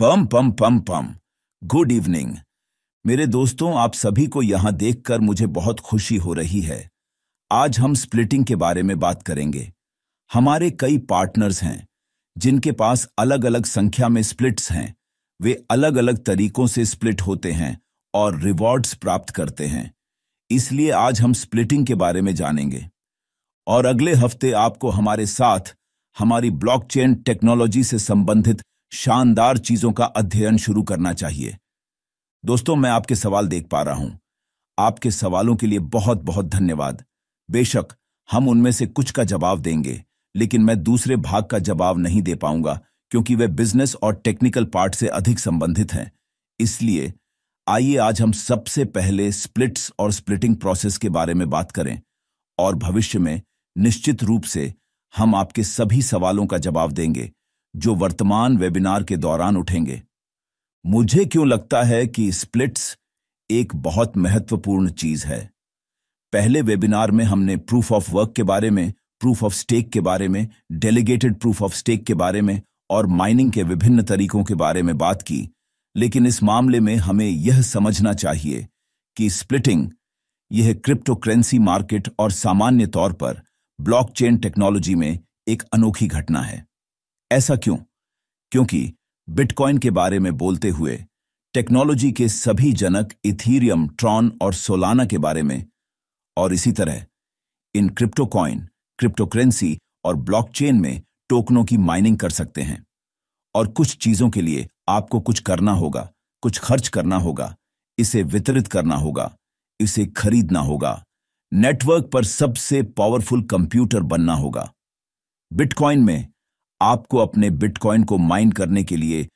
पम पम पम पम गुड इवनिंग मेरे दोस्तों आप सभी को यहां देखकर मुझे बहुत खुशी हो रही है आज हम स्प्लिटिंग के बारे में बात करेंगे हमारे कई पार्टनर्स हैं जिनके पास अलग अलग संख्या में स्प्लिट्स हैं वे अलग अलग तरीकों से स्प्लिट होते हैं और रिवॉर्ड्स प्राप्त करते हैं इसलिए आज हम स्प्लिटिंग के बारे में जानेंगे और अगले हफ्ते आपको हमारे साथ हमारी ब्लॉकचेन टेक्नोलॉजी से संबंधित शानदार चीजों का अध्ययन शुरू करना चाहिए दोस्तों मैं आपके सवाल देख पा रहा हूं आपके सवालों के लिए बहुत बहुत धन्यवाद बेशक हम उनमें से कुछ का जवाब देंगे लेकिन मैं दूसरे भाग का जवाब नहीं दे पाऊंगा क्योंकि वे बिजनेस और टेक्निकल पार्ट से अधिक संबंधित हैं इसलिए आइए आज हम सबसे पहले स्प्लिट्स और स्प्लिटिंग प्रोसेस के बारे में बात करें और भविष्य में निश्चित रूप से हम आपके सभी सवालों का जवाब देंगे जो वर्तमान वेबिनार के दौरान उठेंगे मुझे क्यों लगता है कि स्प्लिट्स एक बहुत महत्वपूर्ण चीज है पहले वेबिनार में हमने प्रूफ ऑफ वर्क के बारे में प्रूफ ऑफ स्टेक के बारे में डेलीगेटेड प्रूफ ऑफ स्टेक के बारे में और माइनिंग के विभिन्न तरीकों के बारे में बात की लेकिन इस मामले में हमें यह समझना चाहिए कि स्प्लिटिंग यह क्रिप्टोकरेंसी मार्केट और सामान्य तौर पर ब्लॉकचेन टेक्नोलॉजी में एक अनोखी घटना है ऐसा क्यों क्योंकि बिटकॉइन के बारे में बोलते हुए टेक्नोलॉजी के सभी जनक इथीरियम ट्रॉन और सोलाना के बारे में और इसी तरह इन क्रिप्टोकॉइन क्रिप्टोकरेंसी और ब्लॉकचेन में टोकनों की माइनिंग कर सकते हैं और कुछ चीजों के लिए आपको कुछ करना होगा कुछ खर्च करना होगा इसे वितरित करना होगा इसे खरीदना होगा नेटवर्क पर सबसे पावरफुल कंप्यूटर बनना होगा बिटकॉइन में आपको अपने बिटकॉइन को माइन करने के लिए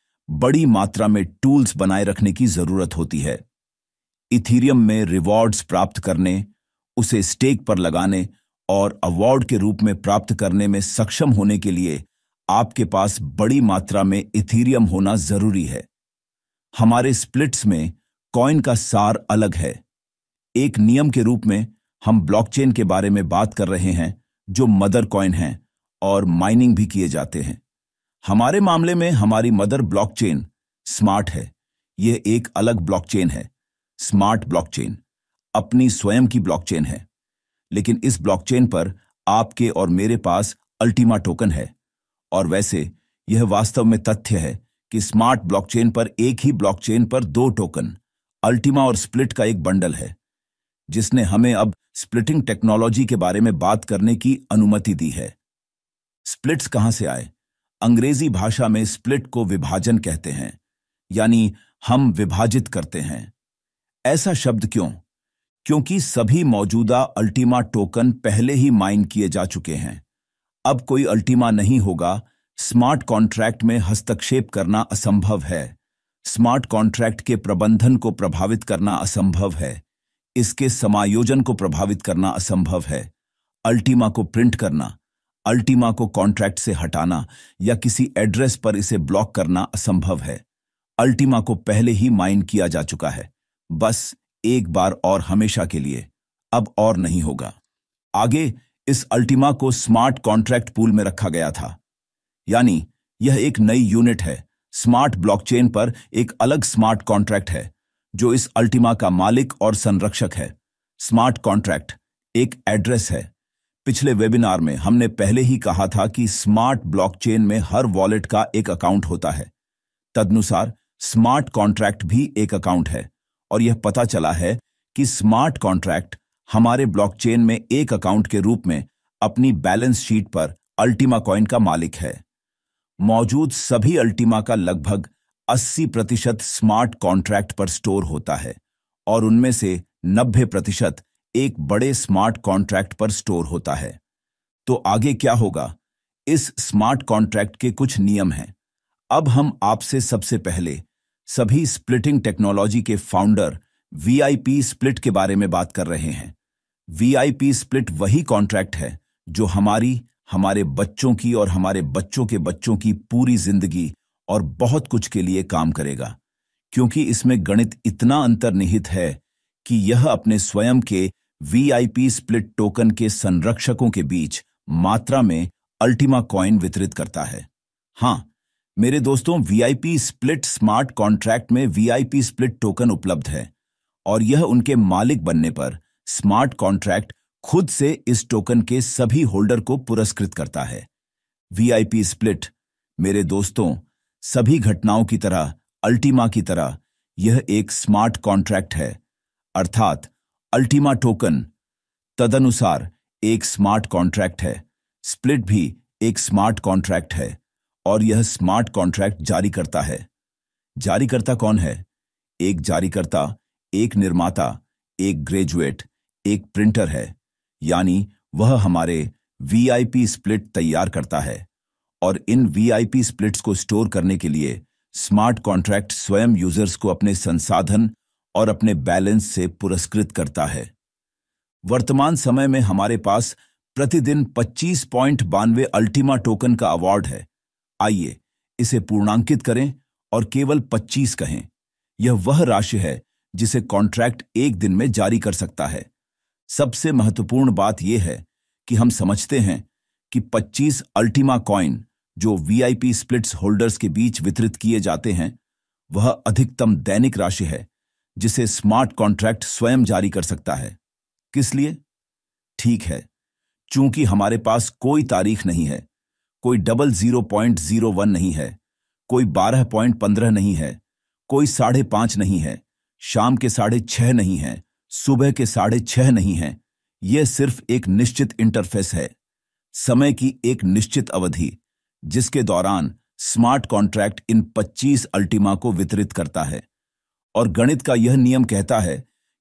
बड़ी मात्रा में टूल्स बनाए रखने की जरूरत होती है इथीरियम में रिवॉर्ड्स प्राप्त करने उसे स्टेक पर लगाने और अवार्ड के रूप में प्राप्त करने में सक्षम होने के लिए आपके पास बड़ी मात्रा में इथीरियम होना जरूरी है हमारे स्प्लिट्स में कॉइन का सार अलग है एक नियम के रूप में हम ब्लॉकचेन के बारे में बात कर रहे हैं जो मदर कॉइन है और माइनिंग भी किए जाते हैं हमारे मामले में हमारी मदर ब्लॉकचेन स्मार्ट है यह एक अलग ब्लॉकचेन है स्मार्ट ब्लॉकचेन अपनी स्वयं की ब्लॉकचेन है लेकिन इस ब्लॉकचेन पर आपके और मेरे पास अल्टीमा टोकन है और वैसे यह वास्तव में तथ्य है कि स्मार्ट ब्लॉकचेन पर एक ही ब्लॉकचेन पर दो टोकन अल्टीमा और स्प्लिट का एक बंडल है जिसने हमें अब स्प्लिटिंग टेक्नोलॉजी के बारे में बात करने की अनुमति दी है स्प्लिट्स कहां से आए अंग्रेजी भाषा में स्प्लिट को विभाजन कहते हैं यानी हम विभाजित करते हैं ऐसा शब्द क्यों क्योंकि सभी मौजूदा अल्टीमा टोकन पहले ही माइन किए जा चुके हैं अब कोई अल्टीमा नहीं होगा स्मार्ट कॉन्ट्रैक्ट में हस्तक्षेप करना असंभव है स्मार्ट कॉन्ट्रैक्ट के प्रबंधन को प्रभावित करना असंभव है इसके समायोजन को प्रभावित करना असंभव है अल्टीमा को प्रिंट करना अल्टीमा को कॉन्ट्रैक्ट से हटाना या किसी एड्रेस पर इसे ब्लॉक करना असंभव है अल्टीमा को पहले ही माइन किया जा चुका है बस एक बार और हमेशा के लिए अब और नहीं होगा आगे इस अल्टीमा को स्मार्ट कॉन्ट्रैक्ट पूल में रखा गया था यानी यह एक नई यूनिट है स्मार्ट ब्लॉकचेन पर एक अलग स्मार्ट कॉन्ट्रैक्ट है जो इस अल्टीमा का मालिक और संरक्षक है स्मार्ट कॉन्ट्रैक्ट एक एड्रेस है पिछले वेबिनार में हमने पहले ही कहा था कि स्मार्ट ब्लॉकचेन में हर वॉलेट का एक अकाउंट होता है तदनुसार स्मार्ट कॉन्ट्रैक्ट भी एक अकाउंट है और यह पता चला है कि स्मार्ट कॉन्ट्रैक्ट हमारे ब्लॉकचेन में एक अकाउंट के रूप में अपनी बैलेंस शीट पर अल्टीमा कॉइन का मालिक है मौजूद सभी अल्टीमा का लगभग 80 प्रतिशत स्मार्ट कॉन्ट्रैक्ट पर स्टोर होता है और उनमें से 90 प्रतिशत एक बड़े स्मार्ट कॉन्ट्रैक्ट पर स्टोर होता है तो आगे क्या होगा इस स्मार्ट कॉन्ट्रैक्ट के कुछ नियम हैं अब हम आपसे सबसे पहले सभी स्प्लिटिंग टेक्नोलॉजी के फाउंडर वीआईपी स्प्लिट के बारे में बात कर रहे हैं वीआईपी स्प्लिट वही कॉन्ट्रैक्ट है जो हमारी हमारे बच्चों की और हमारे बच्चों के बच्चों की पूरी जिंदगी और बहुत कुछ के लिए काम करेगा क्योंकि इसमें गणित इतना अंतर्निहित है कि यह अपने स्वयं के वीआईपी स्प्लिट टोकन के संरक्षकों के बीच मात्रा में अल्टीमा कॉइन वितरित करता है हां मेरे दोस्तों वीआईपी स्प्लिट स्मार्ट कॉन्ट्रैक्ट में वीआईपी स्प्लिट टोकन उपलब्ध है और यह उनके मालिक बनने पर स्मार्ट कॉन्ट्रैक्ट खुद से इस टोकन के सभी होल्डर को पुरस्कृत करता है वीआईपी स्प्लिट मेरे दोस्तों सभी घटनाओं की तरह अल्टीमा की तरह यह एक स्मार्ट कॉन्ट्रैक्ट है अर्थात अल्टीमा टोकन तदनुसार एक स्मार्ट कॉन्ट्रैक्ट है स्प्लिट भी एक स्मार्ट कॉन्ट्रैक्ट है और यह स्मार्ट कॉन्ट्रैक्ट जारी करता है जारीकर्ता कौन है एक जारीकर्ता एक निर्माता एक ग्रेजुएट एक प्रिंटर है यानी वह हमारे वीआईपी स्प्लिट तैयार करता है और इन वीआईपी स्प्लिट्स को स्टोर करने के लिए स्मार्ट कॉन्ट्रैक्ट स्वयं यूजर्स को अपने संसाधन और अपने बैलेंस से पुरस्कृत करता है वर्तमान समय में हमारे पास प्रतिदिन पच्चीस पॉइंट बानवे अल्टीमा टोकन का अवार्ड है आइए इसे पूर्णांकित करें और केवल 25 कहें यह वह राशि है जिसे कॉन्ट्रैक्ट एक दिन में जारी कर सकता है सबसे महत्वपूर्ण बात यह है कि हम समझते हैं कि 25 अल्टीमा कॉइन जो वीआईपी स्प्लिट्स होल्डर्स के बीच वितरित किए जाते हैं वह अधिकतम दैनिक राशि है जिसे स्मार्ट कॉन्ट्रैक्ट स्वयं जारी कर सकता है किस लिए ठीक है चूंकि हमारे पास कोई तारीख नहीं है कोई double zero point zero one नहीं है कोई बारह पॉइंट पंद्रह नहीं है कोई साढ़े पांच नहीं है शाम के साढ़े छह नहीं है सुबह के साढ़े छह नहीं है यह सिर्फ एक निश्चित इंटरफेस है समय की एक निश्चित अवधि जिसके दौरान स्मार्ट कॉन्ट्रैक्ट इन 25 अल्टीमा को वितरित करता है और गणित का यह नियम कहता है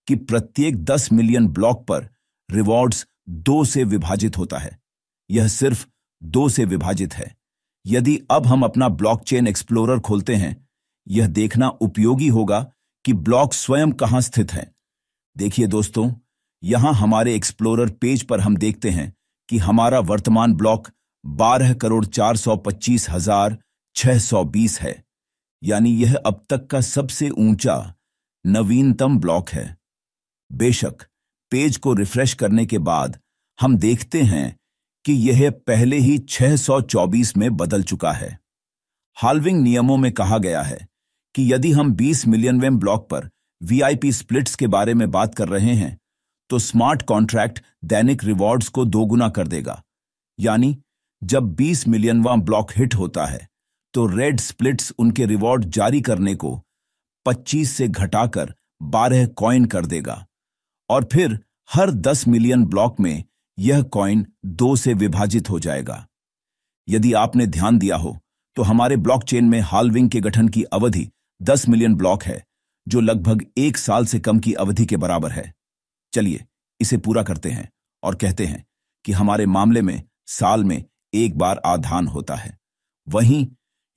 कि प्रत्येक 10 मिलियन ब्लॉक पर रिवॉर्ड्स दो से विभाजित होता है यह सिर्फ दो से विभाजित है यदि अब हम अपना ब्लॉकचेन एक्सप्लोरर खोलते हैं यह देखना उपयोगी होगा कि ब्लॉक स्वयं कहां स्थित है देखिए दोस्तों यहां हमारे एक्सप्लोरर पेज पर हम देखते हैं कि हमारा वर्तमान ब्लॉक बारह करोड़ चार सौ पच्चीस हजार छह सौ बीस है यानी यह अब तक का सबसे ऊंचा नवीनतम ब्लॉक है बेशक पेज को रिफ्रेश करने के बाद हम देखते हैं कि यह पहले ही 624 में बदल चुका है हाल्विंग नियमों में कहा गया है कि यदि हम 20 मिलियन वेम ब्लॉक पर वीआईपी स्प्लिट्स के बारे में बात कर रहे हैं तो स्मार्ट कॉन्ट्रैक्ट दैनिक रिवॉर्ड्स को दोगुना कर देगा यानी जब 20 मिलियनवा ब्लॉक हिट होता है तो रेड स्प्लिट्स उनके रिवॉर्ड जारी करने को 25 से घटाकर 12 कॉइन कर देगा और फिर हर 10 मिलियन ब्लॉक में यह कॉइन दो से विभाजित हो जाएगा यदि आपने ध्यान दिया हो तो हमारे ब्लॉकचेन में हालविंग के गठन की अवधि 10 मिलियन ब्लॉक है जो लगभग एक साल से कम की अवधि के बराबर है चलिए इसे पूरा करते हैं और कहते हैं कि हमारे मामले में साल में एक बार आधान होता है वहीं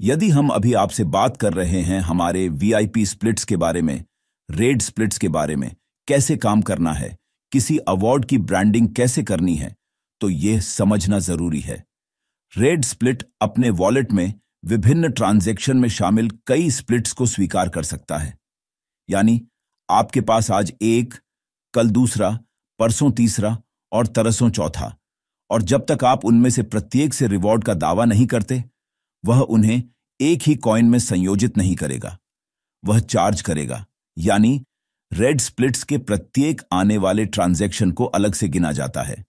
यदि हम अभी आपसे बात कर रहे हैं हमारे वीआईपी स्प्लिट्स के बारे में रेड स्प्लिट्स के बारे में कैसे काम करना है किसी अवार्ड की ब्रांडिंग कैसे करनी है तो यह समझना जरूरी है रेड स्प्लिट अपने वॉलेट में विभिन्न ट्रांजैक्शन में शामिल कई स्प्लिट्स को स्वीकार कर सकता है यानी आपके पास आज एक कल दूसरा परसों तीसरा और तरसों चौथा और जब तक आप उनमें से प्रत्येक से रिवॉर्ड का दावा नहीं करते वह उन्हें एक ही कॉइन में संयोजित नहीं करेगा वह चार्ज करेगा यानी रेड स्प्लिट्स के प्रत्येक आने वाले ट्रांजैक्शन को अलग से गिना जाता है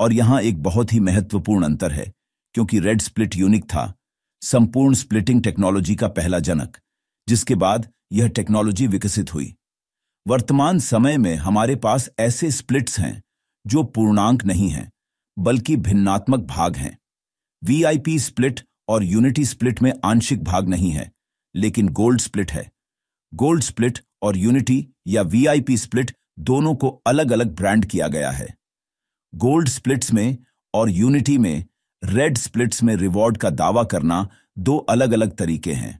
और यहां एक बहुत ही महत्वपूर्ण अंतर है क्योंकि रेड स्प्लिट यूनिक था संपूर्ण स्प्लिटिंग टेक्नोलॉजी का पहला जनक जिसके बाद यह टेक्नोलॉजी विकसित हुई वर्तमान समय में हमारे पास ऐसे स्प्लिट्स हैं जो पूर्णांक नहीं हैं बल्कि भिन्नात्मक भाग हैं वीआईपी स्प्लिट और यूनिटी स्प्लिट में आंशिक भाग नहीं है लेकिन गोल्ड स्प्लिट है गोल्ड स्प्लिट और यूनिटी या वीआईपी स्प्लिट दोनों को अलग अलग ब्रांड किया गया है गोल्ड स्प्लिट्स में और यूनिटी में रेड स्प्लिट्स में रिवॉर्ड का दावा करना दो अलग अलग तरीके हैं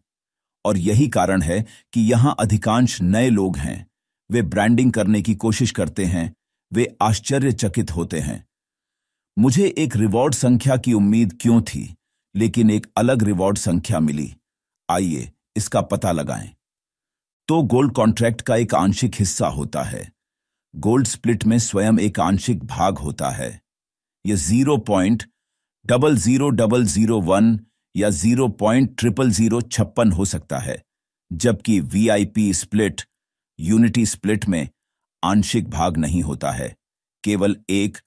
और यही कारण है कि यहां अधिकांश नए लोग हैं वे ब्रांडिंग करने की कोशिश करते हैं वे आश्चर्यचकित होते हैं मुझे एक रिवॉर्ड संख्या की उम्मीद क्यों थी लेकिन एक अलग रिवॉर्ड संख्या मिली आइए इसका पता लगाएं तो गोल्ड कॉन्ट्रैक्ट का एक आंशिक हिस्सा होता है गोल्ड स्प्लिट में स्वयं एक आंशिक भाग होता है यह zero point double zero double zero one या जीरो पॉइंट ट्रिपल जीरो छप्पन हो सकता है जबकि वीआईपी स्प्लिट यूनिटी स्प्लिट में आंशिक भाग नहीं होता है केवल एक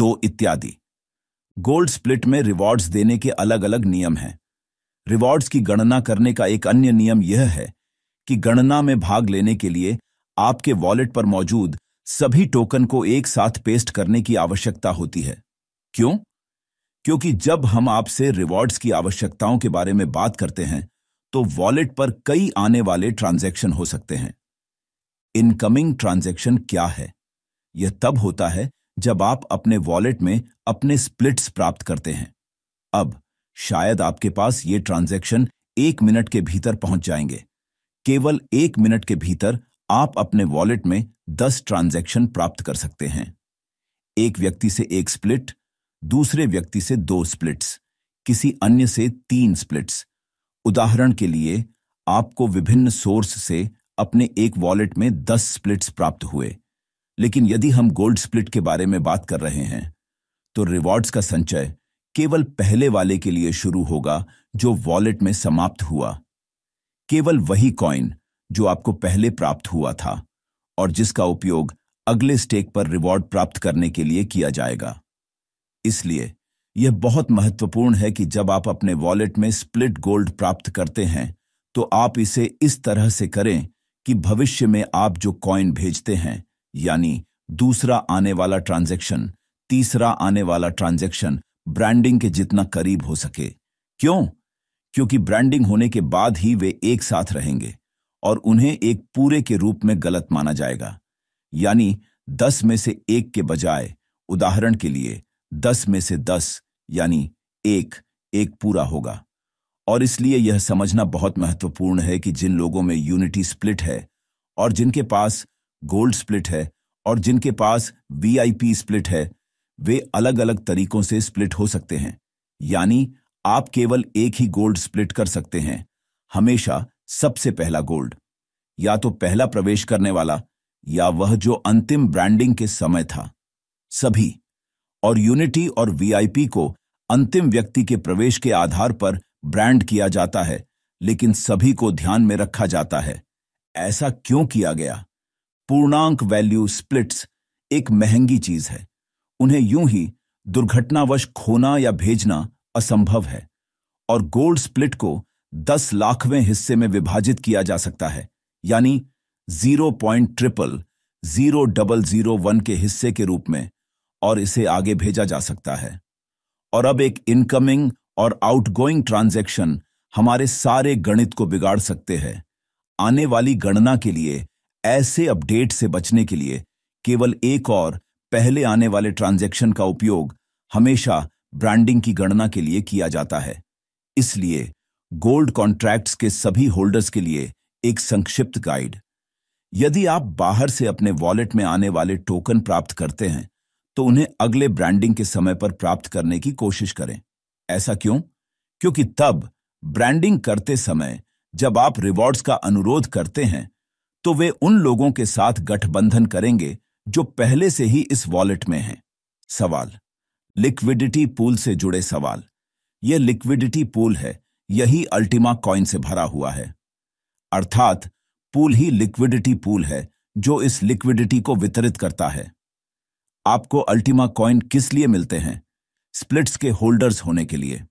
दो इत्यादि गोल्ड स्प्लिट में रिवॉर्ड्स देने के अलग अलग नियम हैं रिवॉर्ड्स की गणना करने का एक अन्य नियम यह है कि गणना में भाग लेने के लिए आपके वॉलेट पर मौजूद सभी टोकन को एक साथ पेस्ट करने की आवश्यकता होती है क्यों क्योंकि जब हम आपसे रिवॉर्ड्स की आवश्यकताओं के बारे में बात करते हैं तो वॉलेट पर कई आने वाले ट्रांजैक्शन हो सकते हैं इनकमिंग ट्रांजैक्शन क्या है यह तब होता है जब आप अपने वॉलेट में अपने स्प्लिट्स प्राप्त करते हैं अब शायद आपके पास ये ट्रांजैक्शन एक मिनट के भीतर पहुंच जाएंगे केवल एक मिनट के भीतर आप अपने वॉलेट में दस ट्रांजैक्शन प्राप्त कर सकते हैं एक व्यक्ति से एक स्प्लिट दूसरे व्यक्ति से दो स्प्लिट्स किसी अन्य से तीन स्प्लिट्स उदाहरण के लिए आपको विभिन्न सोर्स से अपने एक वॉलेट में दस स्प्लिट्स प्राप्त हुए लेकिन यदि हम गोल्ड स्प्लिट के बारे में बात कर रहे हैं तो रिवॉर्ड्स का संचय केवल पहले वाले के लिए शुरू होगा जो वॉलेट में समाप्त हुआ केवल वही कॉइन जो आपको पहले प्राप्त हुआ था और जिसका उपयोग अगले स्टेक पर रिवॉर्ड प्राप्त करने के लिए किया जाएगा इसलिए यह बहुत महत्वपूर्ण है कि जब आप अपने वॉलेट में स्प्लिट गोल्ड प्राप्त करते हैं तो आप इसे इस तरह से करें कि भविष्य में आप जो कॉइन भेजते हैं यानी दूसरा आने वाला ट्रांजेक्शन तीसरा आने वाला ट्रांजेक्शन ब्रांडिंग के जितना करीब हो सके क्यों क्योंकि ब्रांडिंग होने के बाद ही वे एक साथ रहेंगे और उन्हें एक पूरे के रूप में गलत माना जाएगा यानी दस में से एक के बजाय उदाहरण के लिए दस में से दस यानी एक एक पूरा होगा और इसलिए यह समझना बहुत महत्वपूर्ण है कि जिन लोगों में यूनिटी स्प्लिट है और जिनके पास गोल्ड स्प्लिट है और जिनके पास वीआईपी स्प्लिट है वे अलग अलग तरीकों से स्प्लिट हो सकते हैं यानी आप केवल एक ही गोल्ड स्प्लिट कर सकते हैं हमेशा सबसे पहला गोल्ड या तो पहला प्रवेश करने वाला या वह जो अंतिम ब्रांडिंग के समय था सभी और यूनिटी और वीआईपी को अंतिम व्यक्ति के प्रवेश के आधार पर ब्रांड किया जाता है लेकिन सभी को ध्यान में रखा जाता है ऐसा क्यों किया गया पूर्णांक वैल्यू स्प्लिट्स एक महंगी चीज है उन्हें यूं ही दुर्घटनावश खोना या भेजना असंभव है और गोल्ड स्प्लिट को दस लाखवें हिस्से में विभाजित किया जा सकता है यानी zero point triple zero double zero one के हिस्से के रूप में और इसे आगे भेजा जा सकता है और अब एक इनकमिंग और आउटगोइंग ट्रांजैक्शन हमारे सारे गणित को बिगाड़ सकते हैं आने वाली गणना के लिए ऐसे अपडेट से बचने के लिए केवल एक और पहले आने वाले ट्रांजैक्शन का उपयोग हमेशा ब्रांडिंग की गणना के लिए किया जाता है इसलिए गोल्ड कॉन्ट्रैक्ट्स के सभी होल्डर्स के लिए एक संक्षिप्त गाइड यदि आप बाहर से अपने वॉलेट में आने वाले टोकन प्राप्त करते हैं तो उन्हें अगले ब्रांडिंग के समय पर प्राप्त करने की कोशिश करें ऐसा क्यों क्योंकि तब ब्रांडिंग करते समय जब आप रिवॉर्ड्स का अनुरोध करते हैं तो वे उन लोगों के साथ गठबंधन करेंगे जो पहले से ही इस वॉलेट में हैं सवाल लिक्विडिटी पूल से जुड़े सवाल यह लिक्विडिटी पूल है यही अल्टीमा कॉइन से भरा हुआ है अर्थात पूल ही लिक्विडिटी पूल है जो इस लिक्विडिटी को वितरित करता है आपको अल्टीमा कॉइन किस लिए मिलते हैं स्प्लिट्स के होल्डर्स होने के लिए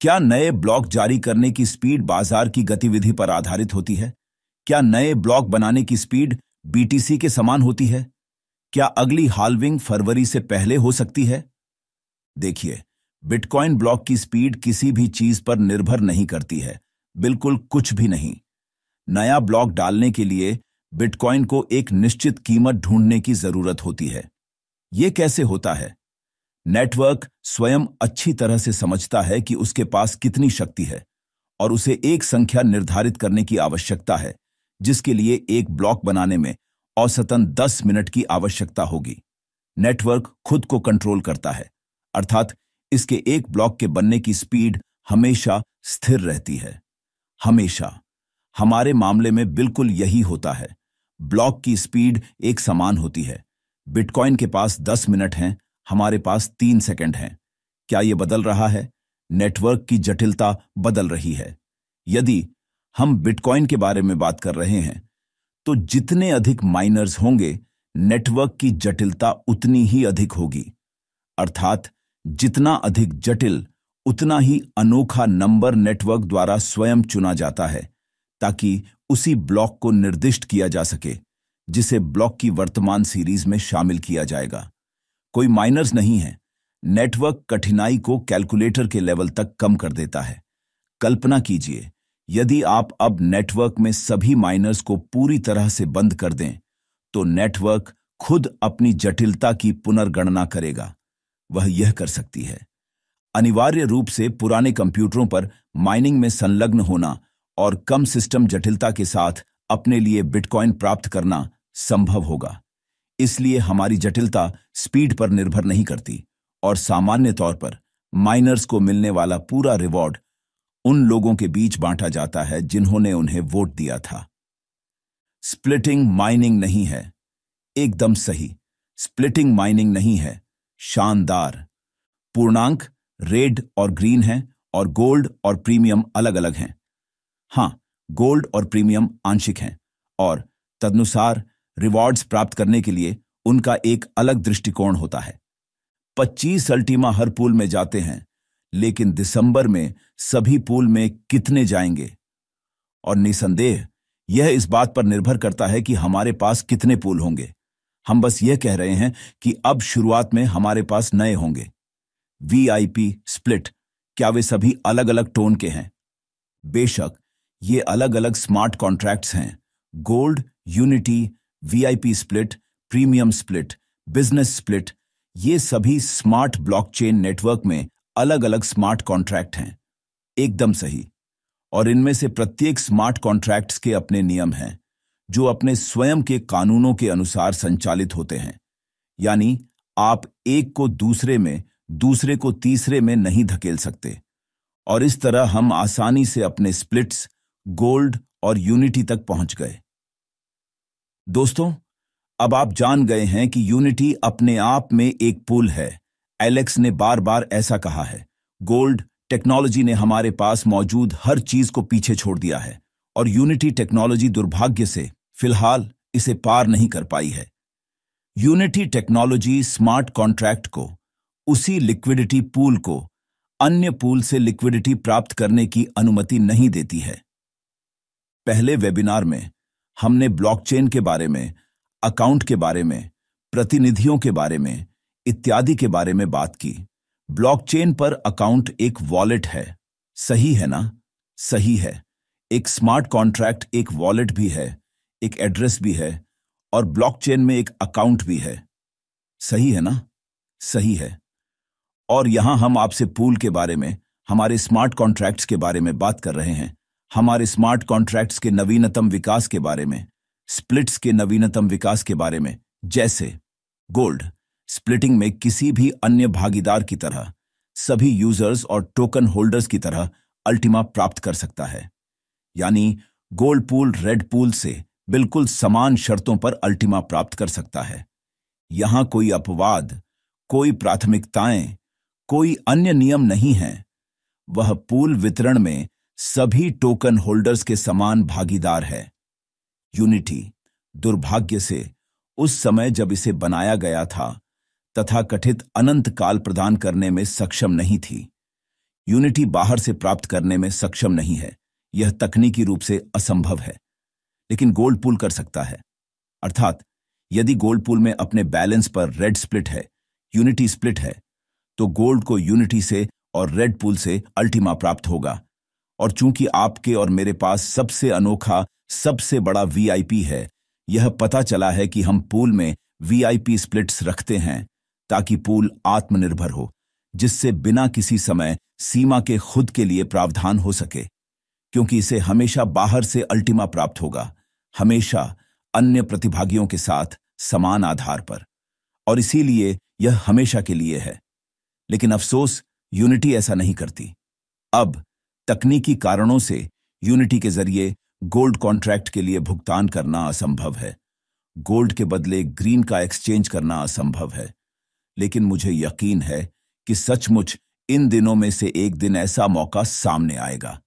क्या नए ब्लॉक जारी करने की स्पीड बाजार की गतिविधि पर आधारित होती है क्या नए ब्लॉक बनाने की स्पीड बीटीसी के समान होती है क्या अगली हालविंग फरवरी से पहले हो सकती है देखिए बिटकॉइन ब्लॉक की स्पीड किसी भी चीज पर निर्भर नहीं करती है बिल्कुल कुछ भी नहीं नया ब्लॉक डालने के लिए बिटकॉइन को एक निश्चित कीमत ढूंढने की जरूरत होती है यह कैसे होता है नेटवर्क स्वयं अच्छी तरह से समझता है कि उसके पास कितनी शक्ति है और उसे एक संख्या निर्धारित करने की आवश्यकता है जिसके लिए एक ब्लॉक बनाने में औसतन 10 मिनट की आवश्यकता होगी नेटवर्क खुद को कंट्रोल करता है अर्थात इसके एक ब्लॉक के बनने की स्पीड हमेशा स्थिर रहती है हमेशा हमारे मामले में बिल्कुल यही होता है ब्लॉक की स्पीड एक समान होती है बिटकॉइन के पास 10 मिनट हैं हमारे पास 3 सेकंड हैं क्या यह बदल रहा है नेटवर्क की जटिलता बदल रही है यदि हम बिटकॉइन के बारे में बात कर रहे हैं तो जितने अधिक माइनर्स होंगे नेटवर्क की जटिलता उतनी ही अधिक होगी अर्थात जितना अधिक जटिल उतना ही अनोखा नंबर नेटवर्क द्वारा स्वयं चुना जाता है ताकि उसी ब्लॉक को निर्दिष्ट किया जा सके जिसे ब्लॉक की वर्तमान सीरीज में शामिल किया जाएगा कोई माइनर्स नहीं है नेटवर्क कठिनाई को कैलकुलेटर के लेवल तक कम कर देता है कल्पना कीजिए यदि आप अब नेटवर्क में सभी माइनर्स को पूरी तरह से बंद कर दें तो नेटवर्क खुद अपनी जटिलता की पुनर्गणना करेगा वह यह कर सकती है अनिवार्य रूप से पुराने कंप्यूटरों पर माइनिंग में संलग्न होना और कम सिस्टम जटिलता के साथ अपने लिए बिटकॉइन प्राप्त करना संभव होगा इसलिए हमारी जटिलता स्पीड पर निर्भर नहीं करती और सामान्य तौर पर माइनर्स को मिलने वाला पूरा रिवॉर्ड उन लोगों के बीच बांटा जाता है जिन्होंने उन्हें वोट दिया था स्प्लिटिंग माइनिंग नहीं है एकदम सही स्प्लिटिंग माइनिंग नहीं है शानदार पूर्णांक रेड और ग्रीन है और गोल्ड और प्रीमियम अलग अलग हैं हां गोल्ड और प्रीमियम आंशिक हैं और तदनुसार रिवॉर्ड्स प्राप्त करने के लिए उनका एक अलग दृष्टिकोण होता है 25 अल्टीमा हर पूल में जाते हैं लेकिन दिसंबर में सभी पूल में कितने जाएंगे और निसंदेह यह इस बात पर निर्भर करता है कि हमारे पास कितने पूल होंगे हम बस यह कह रहे हैं कि अब शुरुआत में हमारे पास नए होंगे वीआईपी स्प्लिट क्या वे सभी अलग अलग टोन के हैं बेशक ये अलग अलग स्मार्ट कॉन्ट्रैक्ट्स हैं gold unity VIP split premium split business split ये सभी स्मार्ट ब्लॉकचेन नेटवर्क में अलग अलग स्मार्ट कॉन्ट्रैक्ट हैं एकदम सही और इनमें से प्रत्येक स्मार्ट कॉन्ट्रैक्ट्स के अपने नियम हैं जो अपने स्वयं के कानूनों के अनुसार संचालित होते हैं यानी आप एक को दूसरे में दूसरे को तीसरे में नहीं धकेल सकते और इस तरह हम आसानी से अपने स्प्लिट्स गोल्ड और यूनिटी तक पहुंच गए दोस्तों अब आप जान गए हैं कि यूनिटी अपने आप में एक पुल है एलेक्स ने बार बार ऐसा कहा है गोल्ड टेक्नोलॉजी ने हमारे पास मौजूद हर चीज को पीछे छोड़ दिया है और यूनिटी टेक्नोलॉजी दुर्भाग्य से फिलहाल इसे पार नहीं कर पाई है यूनिटी टेक्नोलॉजी स्मार्ट कॉन्ट्रैक्ट को उसी लिक्विडिटी पूल को अन्य पूल से लिक्विडिटी प्राप्त करने की अनुमति नहीं देती है पहले वेबिनार में हमने ब्लॉकचेन के बारे में अकाउंट के बारे में प्रतिनिधियों के बारे में इत्यादि के बारे में बात की ब्लॉकचेन पर अकाउंट एक वॉलेट है सही है ना सही है एक स्मार्ट कॉन्ट्रैक्ट एक वॉलेट भी है एक एड्रेस भी है और ब्लॉकचेन में एक अकाउंट भी है सही है ना सही है और यहां हम आपसे पूल के बारे में हमारे स्मार्ट कॉन्ट्रैक्ट्स के बारे में बात कर रहे हैं हमारे स्मार्ट कॉन्ट्रैक्ट्स के नवीनतम विकास के बारे में स्प्लिट्स के नवीनतम विकास के बारे में जैसे गोल्ड स्प्लिटिंग में किसी भी अन्य भागीदार की तरह सभी यूजर्स और टोकन होल्डर्स की तरह अल्टीमा प्राप्त कर सकता है यानी गोल्ड पूल रेड पूल से बिल्कुल समान शर्तों पर अल्टीमा प्राप्त कर सकता है यहां कोई अपवाद कोई प्राथमिकताएं कोई अन्य नियम नहीं है वह पूल वितरण में सभी टोकन होल्डर्स के समान भागीदार है यूनिटी दुर्भाग्य से उस समय जब इसे बनाया गया था तथा कथित अनंत काल प्रदान करने में सक्षम नहीं थी यूनिटी बाहर से प्राप्त करने में सक्षम नहीं है यह तकनीकी रूप से असंभव है लेकिन गोल्ड पुल कर सकता है अर्थात यदि गोल्ड पुल में अपने बैलेंस पर रेड स्प्लिट है यूनिटी स्प्लिट है तो गोल्ड को यूनिटी से और रेड पुल से अल्टीमा प्राप्त होगा और चूंकि आपके और मेरे पास सबसे अनोखा सबसे बड़ा वीआईपी है यह पता चला है कि हम पूल में वीआईपी स्प्लिट्स रखते हैं ताकि पूल आत्मनिर्भर हो जिससे बिना किसी समय सीमा के खुद के लिए प्रावधान हो सके क्योंकि इसे हमेशा बाहर से अल्टीमा प्राप्त होगा हमेशा अन्य प्रतिभागियों के साथ समान आधार पर और इसीलिए यह हमेशा के लिए है लेकिन अफसोस यूनिटी ऐसा नहीं करती अब तकनीकी कारणों से यूनिटी के जरिए गोल्ड कॉन्ट्रैक्ट के लिए भुगतान करना असंभव है गोल्ड के बदले ग्रीन का एक्सचेंज करना असंभव है लेकिन मुझे यकीन है कि सचमुच इन दिनों में से एक दिन ऐसा मौका सामने आएगा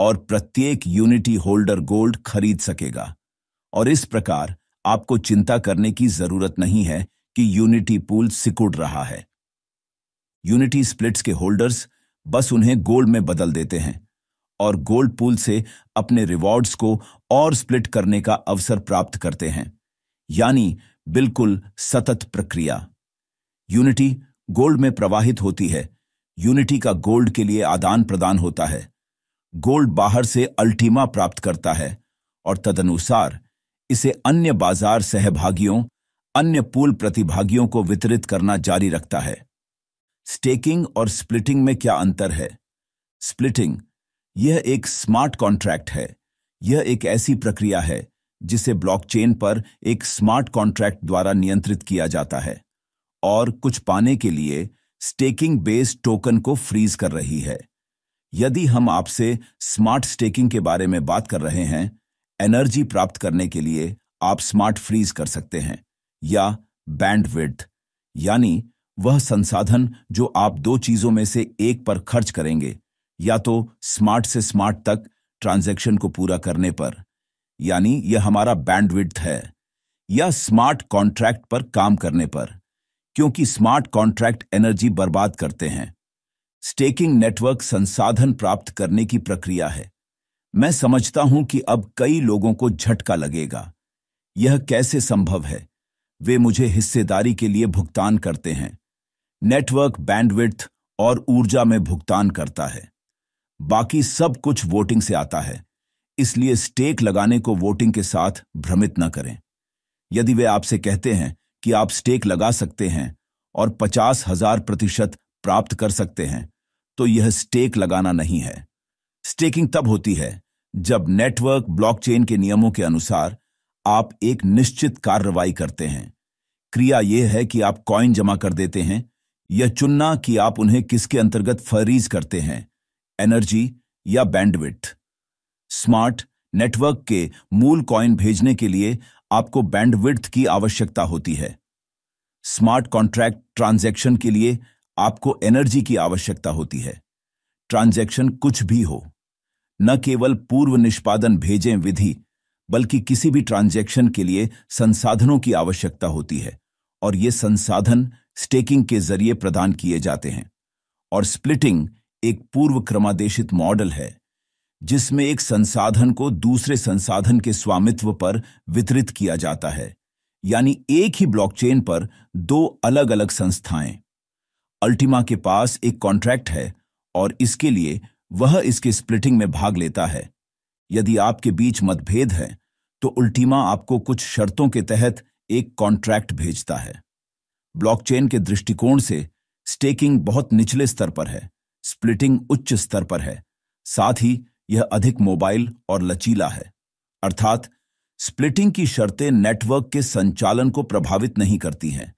और प्रत्येक यूनिटी होल्डर गोल्ड खरीद सकेगा और इस प्रकार आपको चिंता करने की जरूरत नहीं है कि यूनिटी पूल सिकुड़ रहा है यूनिटी स्प्लिट्स के होल्डर्स बस उन्हें गोल्ड में बदल देते हैं और गोल्ड पूल से अपने रिवॉर्ड्स को और स्प्लिट करने का अवसर प्राप्त करते हैं यानी बिल्कुल सतत प्रक्रिया यूनिटी गोल्ड में प्रवाहित होती है यूनिटी का गोल्ड के लिए आदान प्रदान होता है गोल्ड बाहर से अल्टीमा प्राप्त करता है और तदनुसार इसे अन्य बाजार सहभागियों अन्य पूल प्रतिभागियों को वितरित करना जारी रखता है स्टेकिंग और स्प्लिटिंग में क्या अंतर है स्प्लिटिंग यह एक स्मार्ट कॉन्ट्रैक्ट है यह एक ऐसी प्रक्रिया है जिसे ब्लॉकचेन पर एक स्मार्ट कॉन्ट्रैक्ट द्वारा नियंत्रित किया जाता है और कुछ पाने के लिए स्टेकिंग बेस्ड टोकन को फ्रीज कर रही है यदि हम आपसे स्मार्ट स्टेकिंग के बारे में बात कर रहे हैं एनर्जी प्राप्त करने के लिए आप स्मार्ट फ्रीज कर सकते हैं या बैंडविड्थ यानी वह संसाधन जो आप दो चीजों में से एक पर खर्च करेंगे या तो स्मार्ट से स्मार्ट तक ट्रांजैक्शन को पूरा करने पर यानी यह हमारा बैंडविड्थ है या स्मार्ट कॉन्ट्रैक्ट पर काम करने पर क्योंकि स्मार्ट कॉन्ट्रैक्ट एनर्जी बर्बाद करते हैं स्टेकिंग नेटवर्क संसाधन प्राप्त करने की प्रक्रिया है मैं समझता हूं कि अब कई लोगों को झटका लगेगा यह कैसे संभव है वे मुझे हिस्सेदारी के लिए भुगतान करते हैं नेटवर्क बैंडविड्थ और ऊर्जा में भुगतान करता है बाकी सब कुछ वोटिंग से आता है इसलिए स्टेक लगाने को वोटिंग के साथ भ्रमित न करें यदि वे आपसे कहते हैं कि आप स्टेक लगा सकते हैं और पचास हजार प्रतिशत प्राप्त कर सकते हैं तो यह स्टेक लगाना नहीं है स्टेकिंग तब होती है जब नेटवर्क ब्लॉकचेन के नियमों के अनुसार आप एक निश्चित कार्रवाई करते हैं क्रिया यह है कि आप कॉइन जमा कर देते हैं यह चुनना कि आप उन्हें किसके अंतर्गत फरीज करते हैं एनर्जी या बैंडविथ स्मार्ट नेटवर्क के मूल कॉइन भेजने के लिए आपको बैंडविड्थ की आवश्यकता होती है स्मार्ट कॉन्ट्रैक्ट ट्रांजैक्शन के लिए आपको एनर्जी की आवश्यकता होती है ट्रांजैक्शन कुछ भी हो न केवल पूर्व निष्पादन भेजें विधि बल्कि किसी भी ट्रांजैक्शन के लिए संसाधनों की आवश्यकता होती है और ये संसाधन स्टेकिंग के जरिए प्रदान किए जाते हैं और स्प्लिटिंग एक पूर्व क्रमादेशित मॉडल है जिसमें एक संसाधन को दूसरे संसाधन के स्वामित्व पर वितरित किया जाता है यानी एक ही ब्लॉकचेन पर दो अलग अलग संस्थाएं अल्टीमा के पास एक कॉन्ट्रैक्ट है और इसके लिए वह इसके स्प्लिटिंग में भाग लेता है यदि आपके बीच मतभेद है तो उल्टीमा आपको कुछ शर्तों के तहत एक कॉन्ट्रैक्ट भेजता है ब्लॉकचेन के दृष्टिकोण से स्टेकिंग बहुत निचले स्तर पर है स्प्लिटिंग उच्च स्तर पर है साथ ही यह अधिक मोबाइल और लचीला है अर्थात स्प्लिटिंग की शर्तें नेटवर्क के संचालन को प्रभावित नहीं करती हैं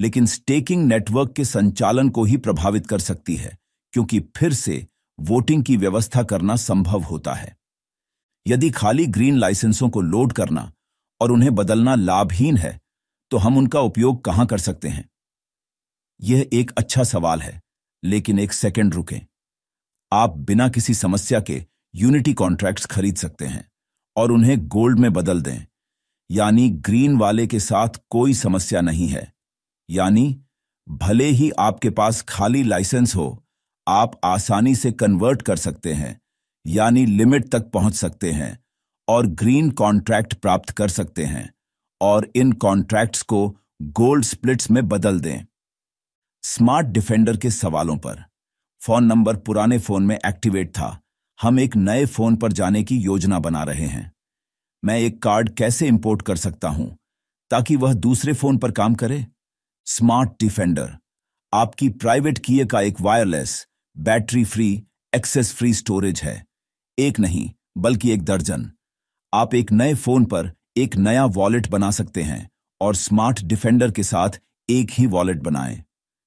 लेकिन स्टेकिंग नेटवर्क के संचालन को ही प्रभावित कर सकती है क्योंकि फिर से वोटिंग की व्यवस्था करना संभव होता है यदि खाली ग्रीन लाइसेंसों को लोड करना और उन्हें बदलना लाभहीन है तो हम उनका उपयोग कहां कर सकते हैं यह एक अच्छा सवाल है लेकिन एक सेकंड रुकें आप बिना किसी समस्या के यूनिटी कॉन्ट्रैक्ट्स खरीद सकते हैं और उन्हें गोल्ड में बदल दें यानी ग्रीन वाले के साथ कोई समस्या नहीं है यानी भले ही आपके पास खाली लाइसेंस हो आप आसानी से कन्वर्ट कर सकते हैं यानी लिमिट तक पहुंच सकते हैं और ग्रीन कॉन्ट्रैक्ट प्राप्त कर सकते हैं और इन कॉन्ट्रैक्ट्स को गोल्ड स्प्लिट्स में बदल दें स्मार्ट डिफेंडर के सवालों पर फोन नंबर पुराने फोन में एक्टिवेट था हम एक नए फोन पर जाने की योजना बना रहे हैं मैं एक कार्ड कैसे इंपोर्ट कर सकता हूं ताकि वह दूसरे फोन पर काम करे स्मार्ट डिफेंडर आपकी प्राइवेट किए का एक wireless battery free access free storage है एक नहीं बल्कि एक दर्जन आप एक नए फोन पर एक नया वॉलेट बना सकते हैं और स्मार्ट डिफेंडर के साथ एक ही वॉलेट बनाएं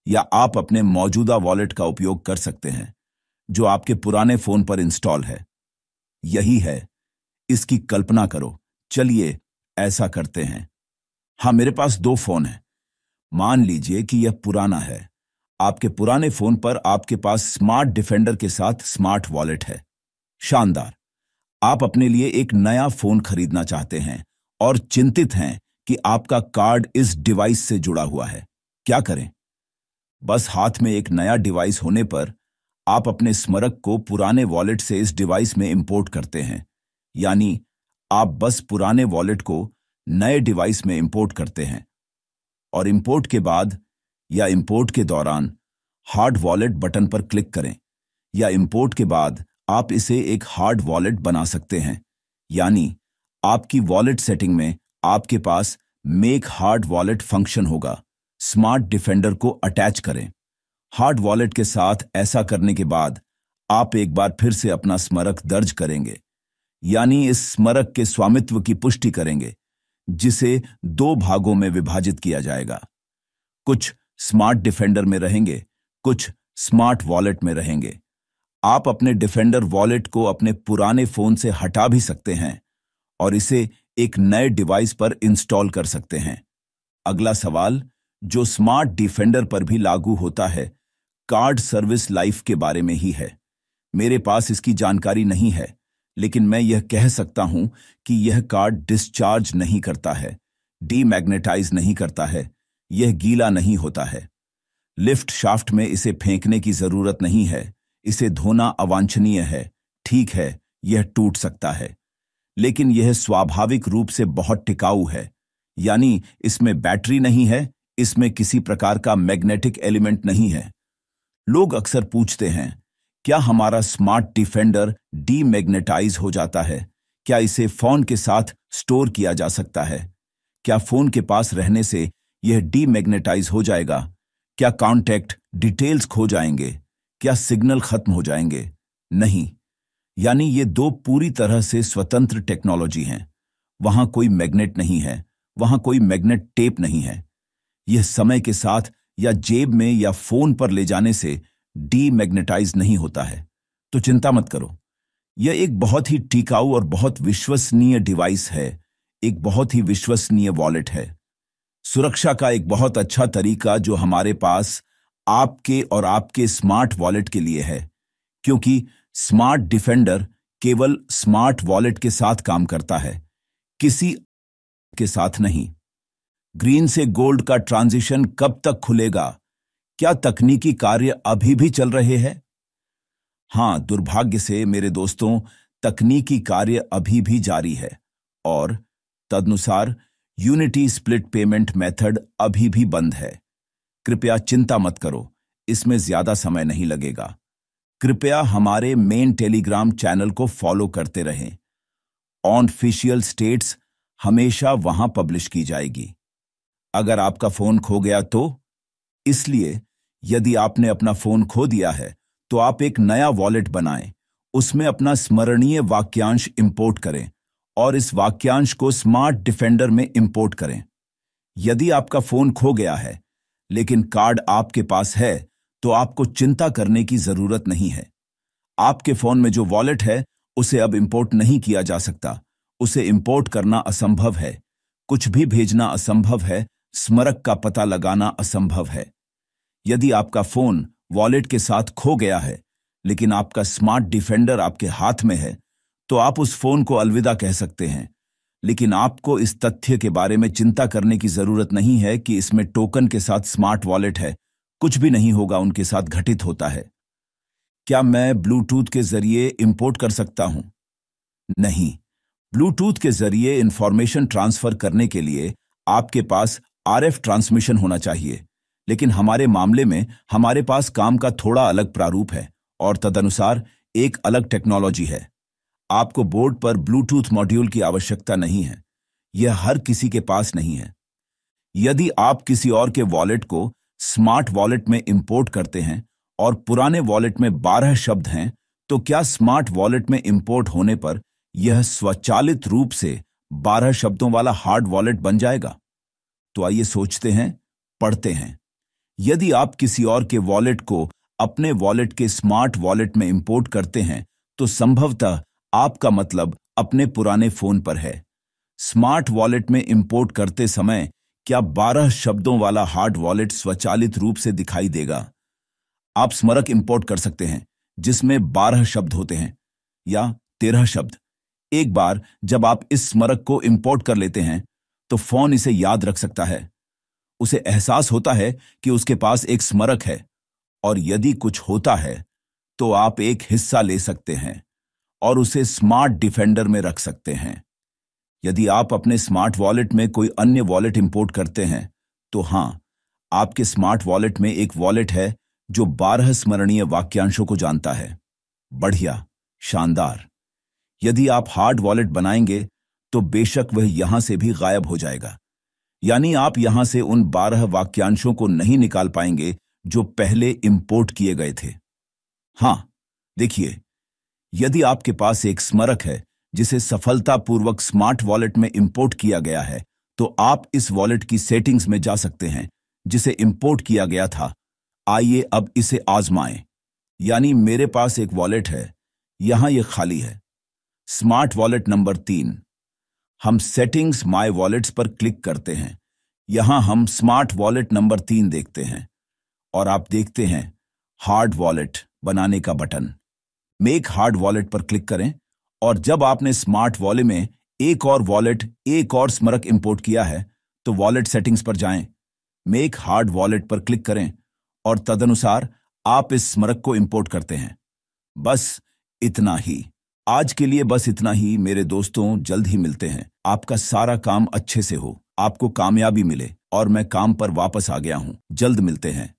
या आप अपने मौजूदा वॉलेट का उपयोग कर सकते हैं जो आपके पुराने फोन पर इंस्टॉल है यही है इसकी कल्पना करो चलिए ऐसा करते हैं हाँ मेरे पास दो फोन है मान लीजिए कि यह पुराना है आपके पुराने फोन पर आपके पास स्मार्ट डिफेंडर के साथ स्मार्ट वॉलेट है शानदार आप अपने लिए एक नया फोन खरीदना चाहते हैं और चिंतित हैं कि आपका कार्ड इस डिवाइस से जुड़ा हुआ है क्या करें बस हाथ में एक नया डिवाइस होने पर आप अपने स्मरक को पुराने वॉलेट से इस डिवाइस में इंपोर्ट करते हैं यानी आप बस पुराने वॉलेट को नए डिवाइस में इंपोर्ट करते हैं और इंपोर्ट के बाद या इंपोर्ट के दौरान हार्ड वॉलेट बटन पर क्लिक करें या इंपोर्ट के बाद आप इसे एक हार्ड वॉलेट बना सकते हैं यानी आपकी वॉलेट सेटिंग में आपके पास मेक हार्ड वॉलेट फंक्शन होगा स्मार्ट डिफेंडर को अटैच करें हार्ड वॉलेट के साथ ऐसा करने के बाद आप एक बार फिर से अपना स्मरक दर्ज करेंगे यानी इस स्मरक के स्वामित्व की पुष्टि करेंगे जिसे दो भागों में विभाजित किया जाएगा कुछ स्मार्ट डिफेंडर में रहेंगे कुछ स्मार्ट वॉलेट में रहेंगे आप अपने डिफेंडर वॉलेट को अपने पुराने फोन से हटा भी सकते हैं और इसे एक नए डिवाइस पर इंस्टॉल कर सकते हैं अगला सवाल जो स्मार्ट डिफेंडर पर भी लागू होता है कार्ड सर्विस लाइफ के बारे में ही है मेरे पास इसकी जानकारी नहीं है लेकिन मैं यह कह सकता हूं कि यह कार्ड डिस्चार्ज नहीं करता है डीमैग्नेटाइज नहीं करता है यह गीला नहीं होता है लिफ्ट शाफ्ट में इसे फेंकने की जरूरत नहीं है इसे धोना अवांछनीय है ठीक है यह टूट सकता है लेकिन यह स्वाभाविक रूप से बहुत टिकाऊ है यानी इसमें बैटरी नहीं है इसमें किसी प्रकार का मैग्नेटिक एलिमेंट नहीं है लोग अक्सर पूछते हैं क्या हमारा स्मार्ट डिफेंडर डीमैग्नेटाइज हो जाता है क्या इसे फोन के साथ स्टोर किया जा सकता है क्या फोन के पास रहने से यह डीमैग्नेटाइज हो जाएगा क्या कॉन्टैक्ट डिटेल्स खो जाएंगे क्या सिग्नल खत्म हो जाएंगे नहीं यानी ये दो पूरी तरह से स्वतंत्र टेक्नोलॉजी हैं वहां कोई मैग्नेट नहीं है वहां कोई मैग्नेट टेप नहीं है यह समय के साथ या जेब में या फोन पर ले जाने से डीमैग्नेटाइज नहीं होता है तो चिंता मत करो यह एक बहुत ही टिकाऊ और बहुत विश्वसनीय डिवाइस है एक बहुत ही विश्वसनीय वॉलेट है सुरक्षा का एक बहुत अच्छा तरीका जो हमारे पास आपके और आपके स्मार्ट वॉलेट के लिए है क्योंकि स्मार्ट डिफेंडर केवल स्मार्ट वॉलेट के साथ काम करता है किसी के साथ नहीं ग्रीन से गोल्ड का ट्रांजिशन कब तक खुलेगा क्या तकनीकी कार्य अभी भी चल रहे हैं हां दुर्भाग्य से मेरे दोस्तों तकनीकी कार्य अभी भी जारी है और तदनुसार यूनिटी स्प्लिट पेमेंट मेथड अभी भी बंद है कृपया चिंता मत करो इसमें ज्यादा समय नहीं लगेगा कृपया हमारे मेन टेलीग्राम चैनल को फॉलो करते रहें ऑन ऑनफिशियल स्टेट्स हमेशा वहां पब्लिश की जाएगी अगर आपका फोन खो गया तो इसलिए यदि आपने अपना फोन खो दिया है तो आप एक नया वॉलेट बनाएं उसमें अपना स्मरणीय वाक्यांश इंपोर्ट करें और इस वाक्यांश को स्मार्ट डिफेंडर में इंपोर्ट करें यदि आपका फोन खो गया है लेकिन कार्ड आपके पास है तो आपको चिंता करने की जरूरत नहीं है आपके फोन में जो वॉलेट है उसे अब इंपोर्ट नहीं किया जा सकता उसे इंपोर्ट करना असंभव है कुछ भी भेजना असंभव है स्मरक का पता लगाना असंभव है यदि आपका फोन वॉलेट के साथ खो गया है लेकिन आपका स्मार्ट डिफेंडर आपके हाथ में है तो आप उस फोन को अलविदा कह सकते हैं लेकिन आपको इस तथ्य के बारे में चिंता करने की जरूरत नहीं है कि इसमें टोकन के साथ स्मार्ट वॉलेट है कुछ भी नहीं होगा उनके साथ घटित होता है क्या मैं ब्लूटूथ के जरिए इंपोर्ट कर सकता हूं नहीं ब्लूटूथ के जरिए इंफॉर्मेशन ट्रांसफर करने के लिए आपके पास आरएफ ट्रांसमिशन होना चाहिए लेकिन हमारे मामले में हमारे पास काम का थोड़ा अलग प्रारूप है और तदनुसार एक अलग टेक्नोलॉजी है आपको बोर्ड पर ब्लूटूथ मॉड्यूल की आवश्यकता नहीं है यह हर किसी के पास नहीं है यदि आप किसी और के वॉलेट को स्मार्ट वॉलेट में इंपोर्ट करते हैं और पुराने वॉलेट में बारह शब्द हैं तो क्या स्मार्ट वॉलेट में इंपोर्ट होने पर यह स्वचालित रूप से बारह शब्दों वाला हार्ड वॉलेट बन जाएगा तो आइए सोचते हैं पढ़ते हैं यदि आप किसी और के वॉलेट को अपने वॉलेट के स्मार्ट वॉलेट में इंपोर्ट करते हैं तो संभवतः आपका मतलब अपने पुराने फोन पर है स्मार्ट वॉलेट में इंपोर्ट करते समय क्या बारह शब्दों वाला हार्ड वॉलेट स्वचालित रूप से दिखाई देगा आप स्मरक इंपोर्ट कर सकते हैं जिसमें बारह शब्द होते हैं या तेरह शब्द एक बार जब आप इस स्मरक को इंपोर्ट कर लेते हैं तो फोन इसे याद रख सकता है उसे एहसास होता है कि उसके पास एक स्मरक है और यदि कुछ होता है तो आप एक हिस्सा ले सकते हैं और उसे स्मार्ट डिफेंडर में रख सकते हैं यदि आप अपने स्मार्ट वॉलेट में कोई अन्य वॉलेट इंपोर्ट करते हैं तो हां आपके स्मार्ट वॉलेट में एक वॉलेट है जो बारह स्मरणीय वाक्यांशों को जानता है बढ़िया शानदार यदि आप हार्ड वॉलेट बनाएंगे तो बेशक वह यहां से भी गायब हो जाएगा यानी आप यहां से उन बारह वाक्यांशों को नहीं निकाल पाएंगे जो पहले इंपोर्ट किए गए थे हां देखिए यदि आपके पास एक स्मरक है जिसे सफलतापूर्वक स्मार्ट वॉलेट में इंपोर्ट किया गया है तो आप इस वॉलेट की सेटिंग्स में जा सकते हैं जिसे इंपोर्ट किया गया था आइए अब इसे आजमाएं यानी मेरे पास एक वॉलेट है यहां यह खाली है स्मार्ट वॉलेट नंबर तीन हम सेटिंग्स माई वॉलेट्स पर क्लिक करते हैं यहां हम स्मार्ट वॉलेट नंबर तीन देखते हैं और आप देखते हैं हार्ड वॉलेट बनाने का बटन मेक हार्ड वॉलेट पर क्लिक करें और जब आपने स्मार्ट वॉलेट में एक और वॉलेट एक और स्मरक इंपोर्ट किया है तो वॉलेट सेटिंग्स पर जाएं मेक हार्ड वॉलेट पर क्लिक करें और तदनुसार आप इस स्मरक को इंपोर्ट करते हैं बस इतना ही आज के लिए बस इतना ही मेरे दोस्तों जल्द ही मिलते हैं आपका सारा काम अच्छे से हो आपको कामयाबी मिले और मैं काम पर वापस आ गया हूँ जल्द मिलते हैं